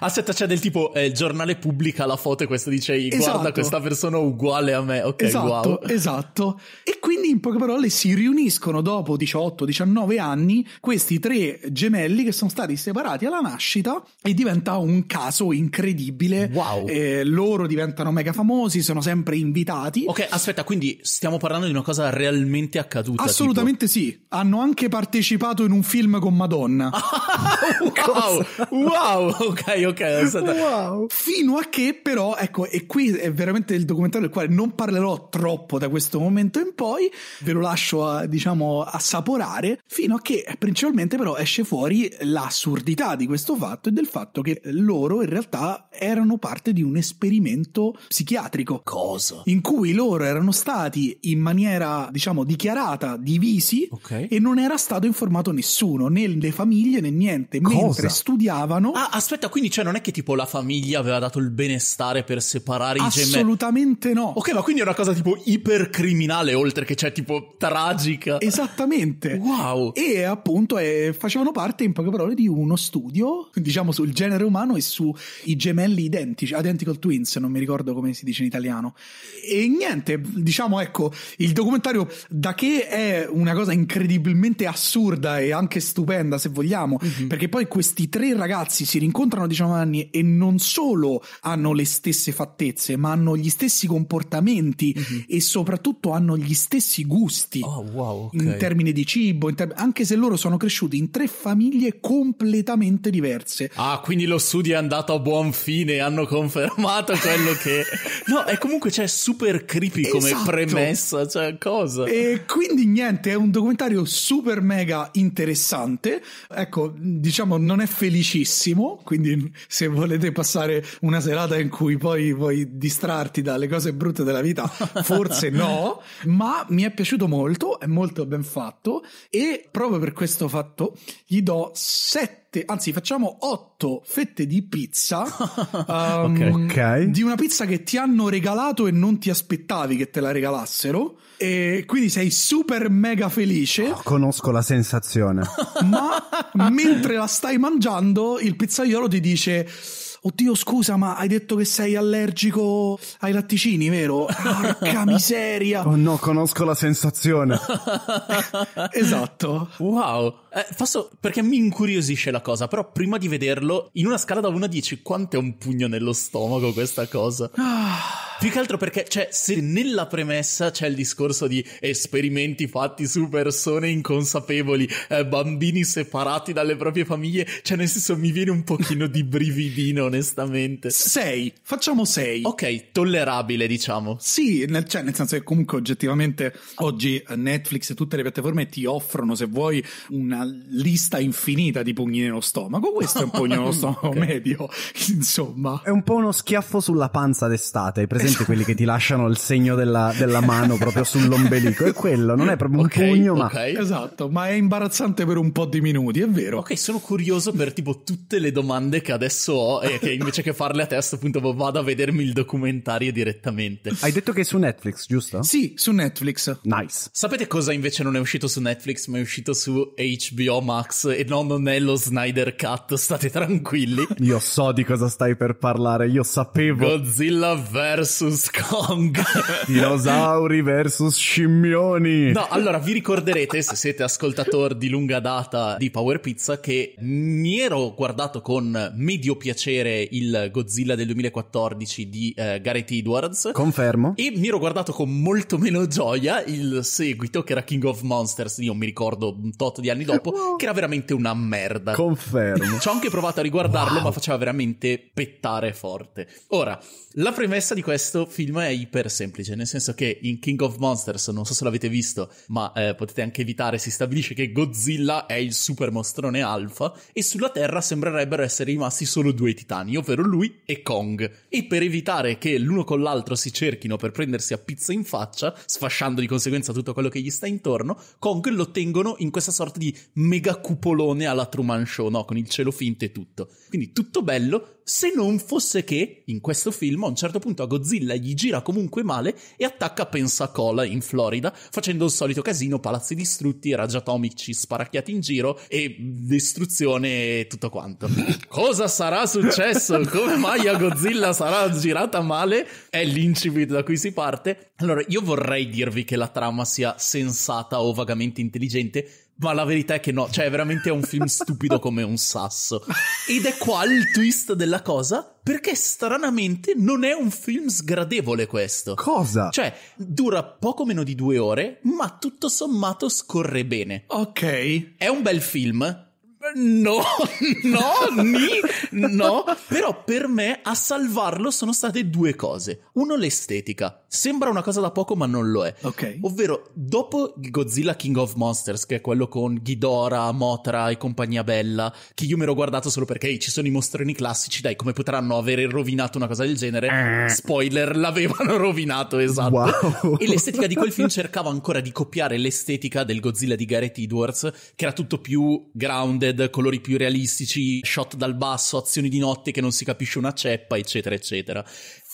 Aspetta, c'è del tipo, eh, il giornale pubblica la foto e questo dice, guarda esatto. questa persona uguale a me, ok, esatto, wow. Esatto, E quindi in poche parole si riuniscono dopo 18-19 anni questi tre gemelli che sono stati separati alla nascita e diventa un caso incredibile. Wow. Eh, loro diventano mega famosi, sono sempre invitati. Ok, aspetta, quindi stiamo parlando di una cosa realmente accaduta. Assolutamente tipo... sì. Hanno anche partecipato in un film con Madonna. wow, wow, ok, ok. Stata... Wow. Fino a che però, ecco, e qui è veramente il documentario del quale non parlerò troppo da questo momento in poi, ve lo lascio, a, diciamo, assaporare, fino a che principalmente però esce fuori l'assurdità di questo fatto e del fatto che loro in realtà erano parte di un esperimento psichiatrico. Cosa? In cui loro erano stati in maniera, diciamo, dichiarata divisi okay. e non era stato informato nessuno, né le famiglie né niente niente Cosa? mentre studiavano. Ah, aspetta, quindi cioè non è che tipo la famiglia aveva dato il benestare per separare i gemelli? Assolutamente no. Ok, ma quindi è una cosa tipo ipercriminale oltre che cioè tipo tragica. Esattamente. Wow. E appunto eh, facevano parte in poche parole di uno studio, diciamo sul genere umano e sui gemelli identici, identical twins, non mi ricordo come si dice in italiano. E niente, diciamo ecco, il documentario da che è una cosa incredibilmente assurda e anche stupenda se vogliamo, mm-hmm perché poi questi tre ragazzi si rincontrano a 19 diciamo anni e non solo hanno le stesse fattezze, ma hanno gli stessi comportamenti mm-hmm. e soprattutto hanno gli stessi gusti oh, wow, okay. in termini di cibo, ter- anche se loro sono cresciuti in tre famiglie completamente diverse. Ah, quindi lo studio è andato a buon fine, hanno confermato quello che... no, è comunque cioè, super creepy come esatto. premessa, cioè cosa? E quindi niente, è un documentario super mega interessante. Ecco, diciamo non è felicissimo, quindi se volete passare una serata in cui poi vuoi distrarti dalle cose brutte della vita, forse no, ma mi è piaciuto molto, è molto ben fatto e proprio per questo fatto gli do 7 sette, anzi facciamo otto fette di pizza um, okay. di una pizza che ti hanno regalato e non ti aspettavi che te la regalassero e quindi sei super mega felice. Oh, conosco la sensazione. Ma mentre la stai mangiando il pizzaiolo ti dice... Oddio, scusa, ma hai detto che sei allergico ai latticini, vero? Porca miseria! Oh no, conosco la sensazione. esatto. Wow. Eh, posso, perché mi incuriosisce la cosa, però prima di vederlo, in una scala da 1 a 10, quanto è un pugno nello stomaco questa cosa? Ah. Più che altro perché, cioè, se nella premessa c'è il discorso di esperimenti fatti su persone inconsapevoli, eh, bambini separati dalle proprie famiglie, cioè, nel senso, mi viene un pochino di brividino, onestamente. Sei, facciamo sei. Ok, tollerabile, diciamo. Sì, nel, cioè, nel senso che comunque oggettivamente oggi Netflix e tutte le piattaforme ti offrono, se vuoi, una lista infinita di pugni nello stomaco. Questo è un pugno nello stomaco okay. medio, insomma. È un po' uno schiaffo sulla panza d'estate. Hai presente esatto. quelli che ti lasciano il segno della, della mano proprio sull'ombelico? È quello, non è proprio un okay, pugno, okay. ma. Esatto, ma è imbarazzante per un po' di minuti, è vero. Ok, sono curioso per tipo tutte le domande che adesso ho e che invece che farle a te appunto, vado a vedermi il documentario direttamente. Hai detto che è su Netflix, giusto? Sì, su Netflix. Nice. Sapete cosa invece non è uscito su Netflix, ma è uscito su HBO? HBO Max e non è lo Snyder Cut, state tranquilli. Io so di cosa stai per parlare, io sapevo. Godzilla vs. Kong. Dinosauri vs. scimmioni. No, allora vi ricorderete, se siete ascoltatori di lunga data di Power Pizza, che mi ero guardato con medio piacere il Godzilla del 2014 di eh, Gareth Edwards. Confermo. E mi ero guardato con molto meno gioia il seguito che era King of Monsters, io mi ricordo un tot di anni dopo dopo, che era veramente una merda. Confermo. Ci ho anche provato a riguardarlo, wow. ma faceva veramente pettare forte. Ora, la premessa di questo film è iper semplice, nel senso che in King of Monsters, non so se l'avete visto, ma eh, potete anche evitare, si stabilisce che Godzilla è il super mostrone alfa e sulla Terra sembrerebbero essere rimasti solo due titani, ovvero lui e Kong. E per evitare che l'uno con l'altro si cerchino per prendersi a pizza in faccia, sfasciando di conseguenza tutto quello che gli sta intorno, Kong lo tengono in questa sorta di mega cupolone alla Truman Show, no? Con il cielo finto e tutto. Quindi tutto bello, se non fosse che in questo film a un certo punto a Godzilla gli gira comunque male e attacca Pensacola in Florida, facendo il solito casino, palazzi distrutti, raggi atomici sparacchiati in giro e distruzione e tutto quanto. Cosa sarà successo? Come mai a Godzilla sarà girata male? È l'incipit da cui si parte. Allora, io vorrei dirvi che la trama sia sensata o vagamente intelligente, ma la verità è che no, cioè è veramente un film stupido come un sasso. Ed è qua il twist della cosa, perché stranamente non è un film sgradevole questo. Cosa? Cioè, dura poco meno di due ore, ma tutto sommato scorre bene. Ok. È un bel film, No, no, ni, no, però per me a salvarlo sono state due cose. Uno l'estetica, sembra una cosa da poco ma non lo è. Ok. Ovvero, dopo Godzilla King of Monsters, che è quello con Ghidorah, Motra e compagnia bella, che io mi ero guardato solo perché hey, ci sono i mostroni classici, dai, come potranno avere rovinato una cosa del genere? Eh. Spoiler, l'avevano rovinato, esatto. Wow. E l'estetica di quel film cercava ancora di copiare l'estetica del Godzilla di Gareth Edwards, che era tutto più grounded blended, colori più realistici, shot dal basso, azioni di notte che non si capisce una ceppa, eccetera, eccetera.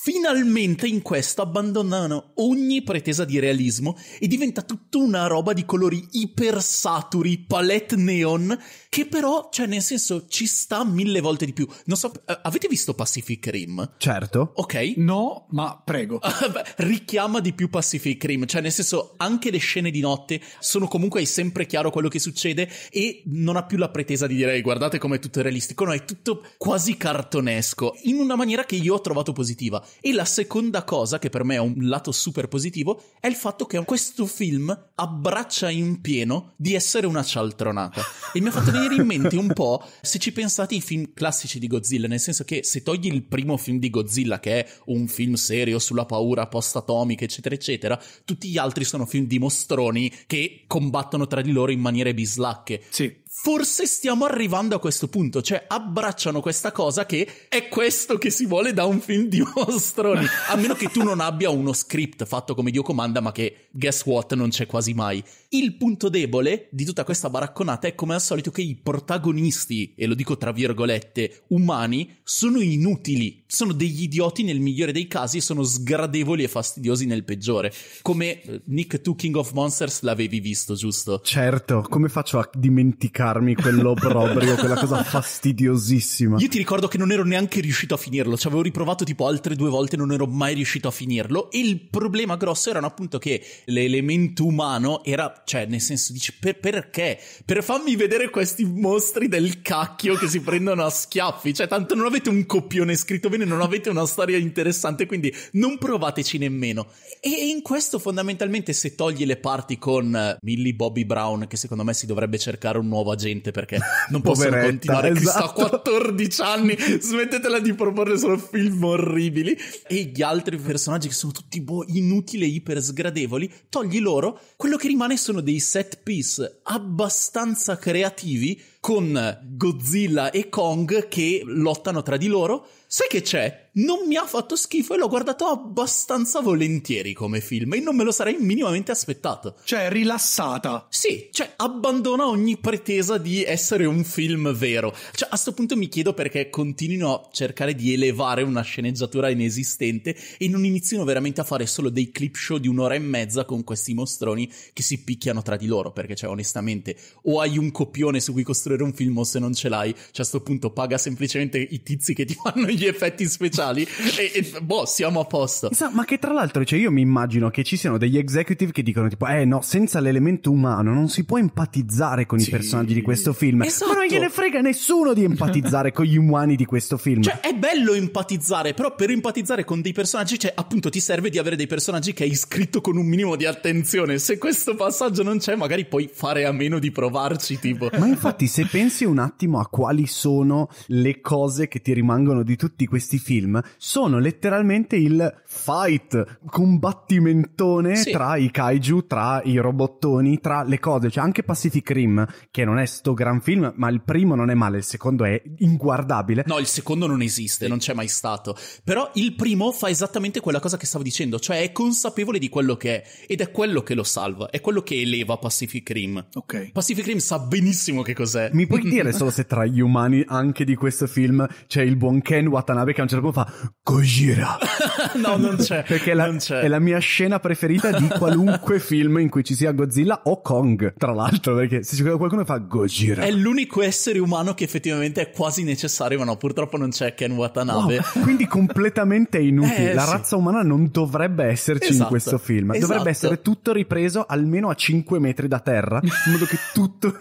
Finalmente in questo abbandonano ogni pretesa di realismo e diventa tutta una roba di colori ipersaturi, palette neon che però, cioè nel senso, ci sta mille volte di più. Non so, eh, avete visto Pacific Rim? Certo. Ok. No, ma prego. Richiama di più Pacific Rim, cioè nel senso, anche le scene di notte sono comunque, sempre chiaro quello che succede e non ha più la pretesa di dire, guardate come è tutto realistico, no, è tutto quasi cartonesco, in una maniera che io ho trovato positiva. E la seconda cosa, che per me è un lato super positivo, è il fatto che questo film abbraccia in pieno di essere una cialtronata. E mi ha fatto viene in mente un po', se ci pensate, i film classici di Godzilla, nel senso che se togli il primo film di Godzilla, che è un film serio sulla paura post-atomica, eccetera, eccetera, tutti gli altri sono film di mostroni che combattono tra di loro in maniere bislacche. Sì forse stiamo arrivando a questo punto, cioè abbracciano questa cosa che è questo che si vuole da un film di mostroni, a meno che tu non abbia uno script fatto come Dio comanda, ma che guess what non c'è quasi mai. Il punto debole di tutta questa baracconata è come al solito che i protagonisti, e lo dico tra virgolette, umani, sono inutili, sono degli idioti nel migliore dei casi e sono sgradevoli e fastidiosi nel peggiore. Come eh, Nick, tu King of Monsters l'avevi visto, giusto? Certo, come faccio a dimenticare dimenticarmi quell'obbrobrio, quella cosa fastidiosissima. Io ti ricordo che non ero neanche riuscito a finirlo, ci avevo riprovato tipo altre due volte e non ero mai riuscito a finirlo. E il problema grosso erano appunto che l'elemento umano era, cioè, nel senso, dici, per, perché? Per farmi vedere questi mostri del cacchio che si prendono a schiaffi, cioè, tanto non avete un copione scritto bene, non avete una storia interessante, quindi non provateci nemmeno. E in questo fondamentalmente se togli le parti con Millie Bobby Brown, che secondo me si dovrebbe cercare un nuovo nuova gente perché non possono Poveretta, continuare. Esatto. Cristo, 14 anni, smettetela di proporre solo film orribili. E gli altri personaggi che sono tutti boh, inutili e iper sgradevoli, togli loro. Quello che rimane sono dei set piece abbastanza creativi con Godzilla e Kong che lottano tra di loro. Sai che c'è? Non mi ha fatto schifo e l'ho guardato abbastanza volentieri come film e non me lo sarei minimamente aspettato. Cioè, rilassata. Sì, cioè, abbandona ogni pretesa di essere un film vero. Cioè, a questo punto mi chiedo perché continuino a cercare di elevare una sceneggiatura inesistente e non inizino veramente a fare solo dei clip show di un'ora e mezza con questi mostroni che si picchiano tra di loro, perché, cioè, onestamente, o hai un copione su cui costruire costruire un film o se non ce l'hai, cioè a questo punto paga semplicemente i tizi che ti fanno gli effetti speciali e, e boh, siamo a posto. Esatto, ma che tra l'altro, cioè io mi immagino che ci siano degli executive che dicono tipo, eh no, senza l'elemento umano non si può empatizzare con sì. i personaggi di questo film. Esatto. Ma non gliene frega nessuno di empatizzare con gli umani di questo film. Cioè, è bello empatizzare, però per empatizzare con dei personaggi, cioè appunto ti serve di avere dei personaggi che hai scritto con un minimo di attenzione. Se questo passaggio non c'è, magari puoi fare a meno di provarci, tipo. Ma infatti, se se pensi un attimo a quali sono le cose che ti rimangono di tutti questi film, sono letteralmente il fight, combattimentone sì. tra i kaiju, tra i robottoni, tra le cose. Cioè anche Pacific Rim, che non è sto gran film, ma il primo non è male, il secondo è inguardabile. No, il secondo non esiste, non c'è mai stato. Però il primo fa esattamente quella cosa che stavo dicendo, cioè è consapevole di quello che è ed è quello che lo salva, è quello che eleva Pacific Rim. Ok. Pacific Rim sa benissimo che cos'è eh, mi puoi dire solo se tra gli umani anche di questo film c'è il buon Ken Watanabe che a un certo punto fa Gojira? no, non c'è. Perché non c'è. è la mia scena preferita di qualunque film in cui ci sia Godzilla o Kong, tra l'altro, perché se c'è qualcuno fa Gojira. È l'unico essere umano che effettivamente è quasi necessario, ma no, purtroppo non c'è Ken Watanabe. Wow, quindi completamente inutile. Eh, la sì. razza umana non dovrebbe esserci esatto, in questo film. Esatto. Dovrebbe essere tutto ripreso almeno a 5 metri da terra, in modo che tutto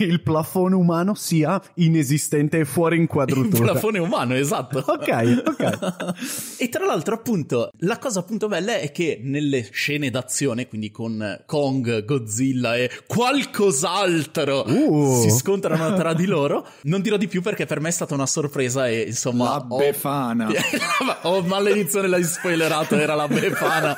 il plafond plafone umano sia inesistente e fuori inquadratura. Il plafone umano, esatto. ok, ok. e tra l'altro, appunto, la cosa appunto bella è che nelle scene d'azione, quindi con Kong, Godzilla e qualcos'altro, uh. si scontrano tra di loro. Non dirò di più perché per me è stata una sorpresa e insomma... La ho... befana. oh, maledizione, l'hai spoilerato, era la befana.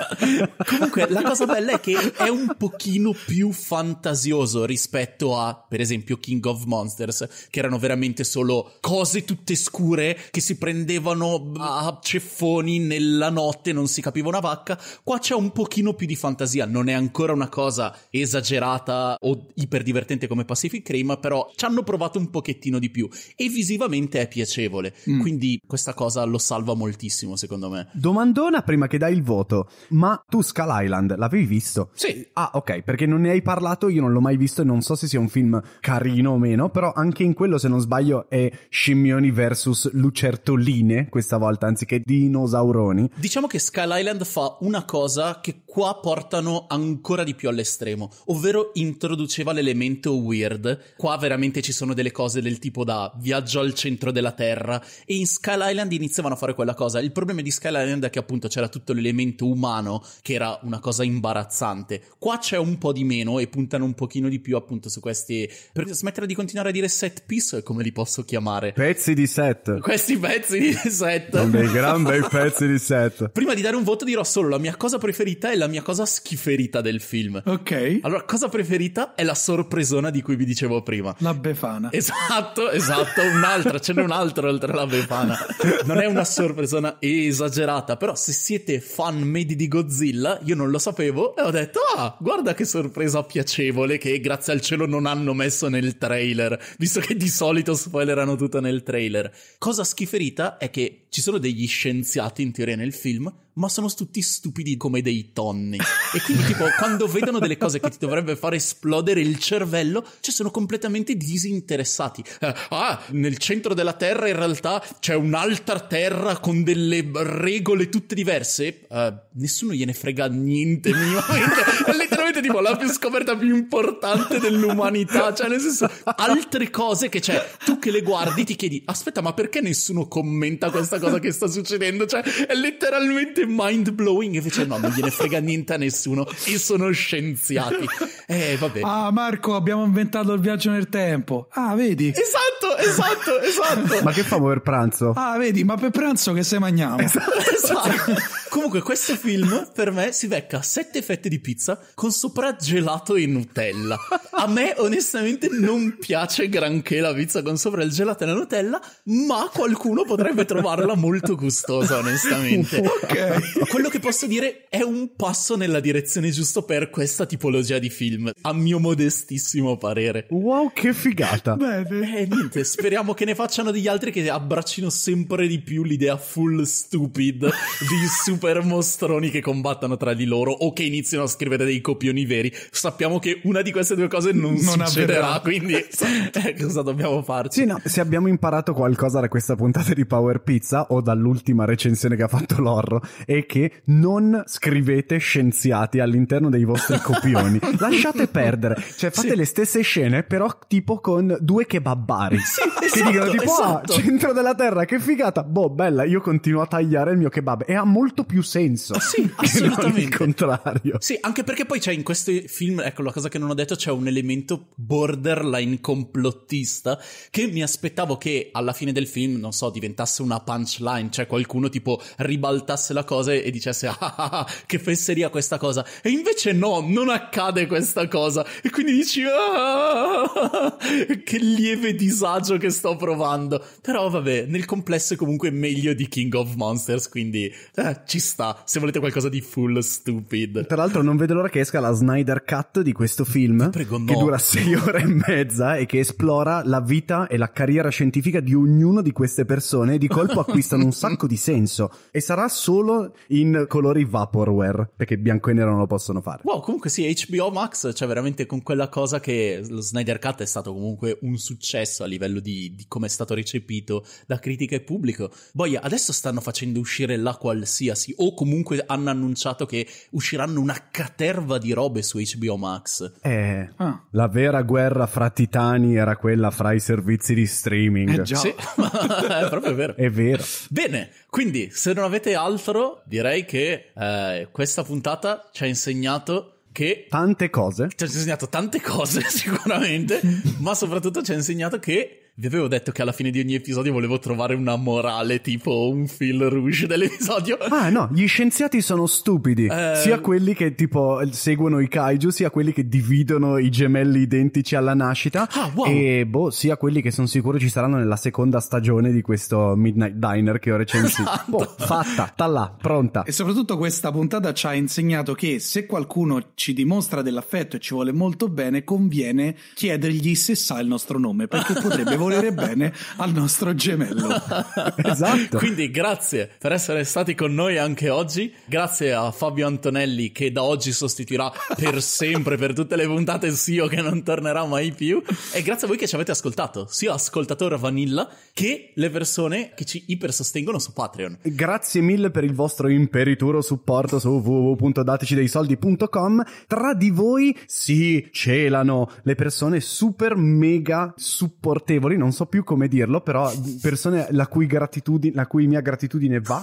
Comunque, la cosa bella è che è un pochino più fantasioso rispetto a, per esempio, King of of Monsters, che erano veramente solo cose tutte scure che si prendevano ah, a ceffoni nella notte, non si capiva una vacca. Qua c'è un pochino più di fantasia, non è ancora una cosa esagerata o iperdivertente come Pacific Rim, però ci hanno provato un pochettino di più e visivamente è piacevole, mm. quindi questa cosa lo salva moltissimo secondo me. Domandona prima che dai il voto, ma tu Skull Island l'avevi visto? Sì. Ah ok, perché non ne hai parlato, io non l'ho mai visto e non so se sia un film carino o meno meno, però anche in quello, se non sbaglio, è scimmioni versus lucertoline questa volta, anziché dinosauroni. Diciamo che Skull Island fa una cosa che qua portano ancora di più all'estremo, ovvero introduceva l'elemento weird. Qua veramente ci sono delle cose del tipo da viaggio al centro della Terra e in Skull Island iniziavano a fare quella cosa. Il problema di Skull Island è che appunto c'era tutto l'elemento umano che era una cosa imbarazzante. Qua c'è un po' di meno e puntano un pochino di più appunto su questi per smettere di continuare a dire set piece, come li posso chiamare? Pezzi di set. Questi pezzi di set. dei grandi pezzi di set. Prima di dare un voto dirò solo la mia cosa preferita e la mia cosa schiferita del film. Ok. Allora, cosa preferita è la sorpresona di cui vi dicevo prima. La befana. Esatto, esatto, un'altra, ce n'è un'altra oltre la befana. Non è una sorpresona esagerata, però se siete fan medi di Godzilla, io non lo sapevo e ho detto, ah, guarda che sorpresa piacevole che grazie al cielo non hanno messo nel 3 trailer, visto che di solito spoilerano tutto nel trailer. Cosa schiferita è che ci sono degli scienziati in teoria nel film, ma sono tutti stupidi come dei tonni. E quindi, tipo, quando vedono delle cose che ti dovrebbe far esplodere il cervello, cioè sono completamente disinteressati. Eh, ah, nel centro della Terra in realtà c'è un'altra Terra con delle regole tutte diverse. Uh, nessuno gliene frega niente minimamente. È letteralmente tipo la più scoperta più importante dell'umanità. Cioè, nel senso, altre cose che c'è. Tu che le guardi ti chiedi, aspetta, ma perché nessuno commenta questa cosa? cosa che sta succedendo, cioè è letteralmente mind blowing. Invece no, non gliene frega niente a nessuno e sono scienziati. Eh, vabbè. Ah, Marco, abbiamo inventato il viaggio nel tempo. Ah, vedi? Esatto, esatto, esatto. ma che famo per pranzo? Ah, vedi, ma per pranzo che se mangiamo? Esatto. esatto. Comunque, questo film per me si becca sette fette di pizza con sopra gelato e Nutella. A me, onestamente, non piace granché la pizza con sopra il gelato e la Nutella, ma qualcuno potrebbe trovarla parola molto gustosa, onestamente. ok. Quello che posso dire è un passo nella direzione giusta per questa tipologia di film, a mio modestissimo parere. Wow, che figata! Bene. Eh, niente, speriamo che ne facciano degli altri che abbraccino sempre di più l'idea full stupid di super mostroni che combattano tra di loro o che iniziano a scrivere dei copioni veri. Sappiamo che una di queste due cose non, non succederà, avverrà. quindi esatto. eh, cosa dobbiamo farci? Sì, no, se abbiamo imparato qualcosa da questa puntata di Power Pizza scienza o dall'ultima recensione che ha fatto Lorro è che non scrivete scienziati all'interno dei vostri copioni. Lasciate perdere. Cioè fate sì. le stesse scene però tipo con due kebabari. Sì, che esatto, dicono tipo ah, esatto. ah, centro della terra, che figata. Boh, bella, io continuo a tagliare il mio kebab e ha molto più senso. Ah, sì, assolutamente. il contrario. Sì, anche perché poi c'è in questi film, ecco la cosa che non ho detto, c'è un elemento borderline complottista che mi aspettavo che alla fine del film, non so, diventasse una pantomima punchline, cioè qualcuno tipo ribaltasse la cosa e dicesse ah, ah, ah che fesseria questa cosa e invece no, non accade questa cosa e quindi dici ah, ah, ah, ah, che lieve disagio che sto provando. Però vabbè, nel complesso è comunque meglio di King of Monsters, quindi eh, ci sta se volete qualcosa di full stupid. Tra l'altro non vedo l'ora che esca la Snyder Cut di questo film prego, no. che dura sei ore e mezza e che esplora la vita e la carriera scientifica di ognuno di queste persone e di colpo acqu- acquistano un sacco di senso e sarà solo in colori vaporware perché bianco e nero non lo possono fare. Wow, comunque sì, HBO Max, cioè veramente con quella cosa che lo Snyder Cut è stato comunque un successo a livello di, di come è stato recepito da critica e pubblico. Boia, adesso stanno facendo uscire la qualsiasi o comunque hanno annunciato che usciranno una caterva di robe su HBO Max. Eh, ah. la vera guerra fra titani era quella fra i servizi di streaming. Eh già, sì, è proprio vero. È vero. Bene, quindi se non avete altro, direi che eh, questa puntata ci ha insegnato che tante cose. Ci ha insegnato tante cose sicuramente, ma soprattutto ci ha insegnato che vi avevo detto che alla fine di ogni episodio volevo trovare una morale, tipo un fil rouge dell'episodio. Ah, no, gli scienziati sono stupidi. Eh... Sia quelli che tipo seguono i kaiju, sia quelli che dividono i gemelli identici alla nascita. Ah, wow. E boh, sia quelli che sono sicuro ci saranno nella seconda stagione di questo Midnight Diner che ho recensito. Esatto. Boh, fatta, sta là, pronta. E soprattutto questa puntata ci ha insegnato che se qualcuno ci dimostra dell'affetto e ci vuole molto bene, conviene chiedergli se sa il nostro nome, perché potrebbe volere bene al nostro gemello. esatto. Quindi grazie per essere stati con noi anche oggi. Grazie a Fabio Antonelli che da oggi sostituirà per sempre, per tutte le puntate, Sio che non tornerà mai più. E grazie a voi che ci avete ascoltato, sia ascoltatore Vanilla che le persone che ci ipersostengono su Patreon. Grazie mille per il vostro imperituro supporto su www.datecideissoldi.com. Tra di voi si celano le persone super mega supportevoli ascoltatori, non so più come dirlo, però persone la cui, gratitudine, la cui mia gratitudine va.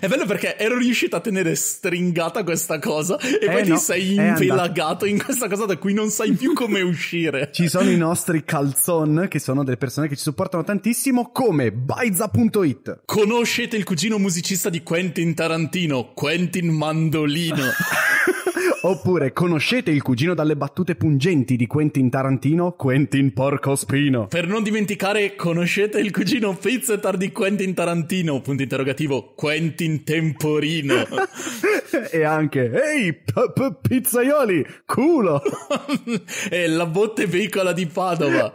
È bello perché ero riuscito a tenere stringata questa cosa e eh poi no, ti sei impelagato in questa cosa da cui non sai più come uscire. Ci sono i nostri calzon, che sono delle persone che ci supportano tantissimo, come Baiza.it. Conoscete il cugino musicista di Quentin Tarantino, Quentin Mandolino. Oppure conoscete il cugino dalle battute pungenti di Quentin Tarantino? Quentin Porcospino. Per non dimenticare, conoscete il cugino Fizzetar di Quentin Tarantino? Punto interrogativo, Quentin Temporino. e anche, ehi, p- pizzaioli, culo! e la botte veicola di Padova.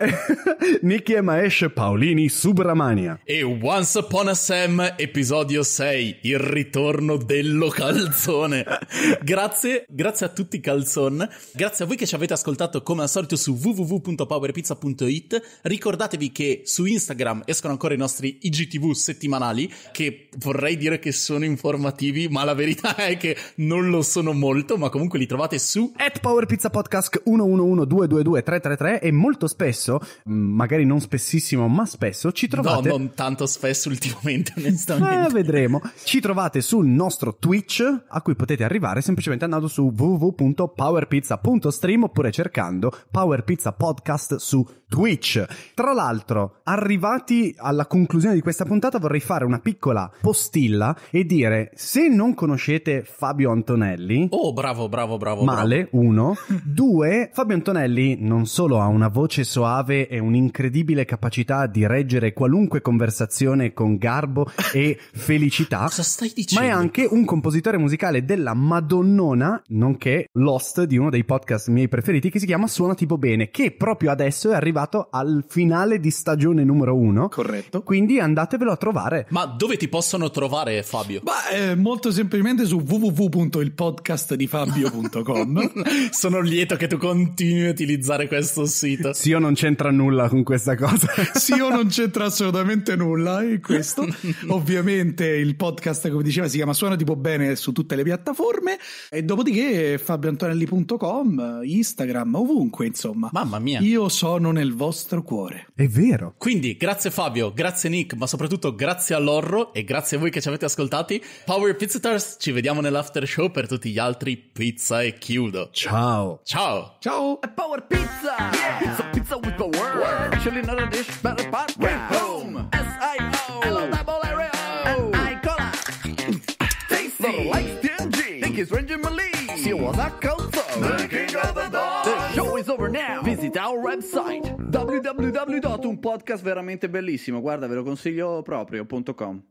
Nicky e Maesh Paolini Subramania. E Once Upon a Sam, episodio 6, il ritorno dello calzone. Grazie grazie a tutti Calzon, grazie a voi che ci avete ascoltato come al solito su www.powerpizza.it, ricordatevi che su Instagram escono ancora i nostri IGTV settimanali, che vorrei dire che sono informativi, ma la verità è che non lo sono molto, ma comunque li trovate su at powerpizzapodcast 1112223333 e molto spesso, mm, magari non spessissimo, ma spesso ci trovate... No, non tanto spesso ultimamente, eh, onestamente. Ma vedremo. Ci trovate sul nostro Twitch, a cui potete arrivare semplicemente andando su su www.powerpizza.stream oppure cercando Power Pizza Podcast su Twitch. Tra l'altro, arrivati alla conclusione di questa puntata vorrei fare una piccola postilla e dire se non conoscete Fabio Antonelli... Oh, bravo, bravo, bravo. Male, bravo. uno. Due, Fabio Antonelli non solo ha una voce soave e un'incredibile capacità di reggere qualunque conversazione con garbo e felicità, ma è anche un compositore musicale della Madonnona nonché l'host di uno dei podcast miei preferiti che si chiama Suona tipo bene, che proprio adesso è arrivato al finale di stagione numero uno. Corretto. Quindi andatevelo a trovare. Ma dove ti possono trovare Fabio? Beh, eh, molto semplicemente su www.ilpodcastdifabio.com. Sono lieto che tu continui a utilizzare questo sito. Sì o non c'entra nulla con questa cosa. sì o non c'entra assolutamente nulla in questo. Ovviamente il podcast, come diceva, si chiama Suona tipo bene su tutte le piattaforme e dopodiché dopodiché fabioantonelli.com, Instagram, ovunque, insomma. Mamma mia. Io sono nel vostro cuore. È vero. Quindi, grazie Fabio, grazie Nick, ma soprattutto grazie a Lorro e grazie a voi che ci avete ascoltati. Power Pizzators, ci vediamo nell'after show per tutti gli altri. Pizza e chiudo. Ciao. Ciao. Ciao. A power Pizza. Yeah. Pizza, pizza with power. Word. Actually not a dish, but part. Bring home. S-I-O. Hello, double area. And I call it. Tasty. like TNG. Think it's Ranger Malia was I come from. The king of the dog. The show is over now. Visit our website www.unpodcastveramente bellissimo. Guarda, ve lo consiglio proprio.com.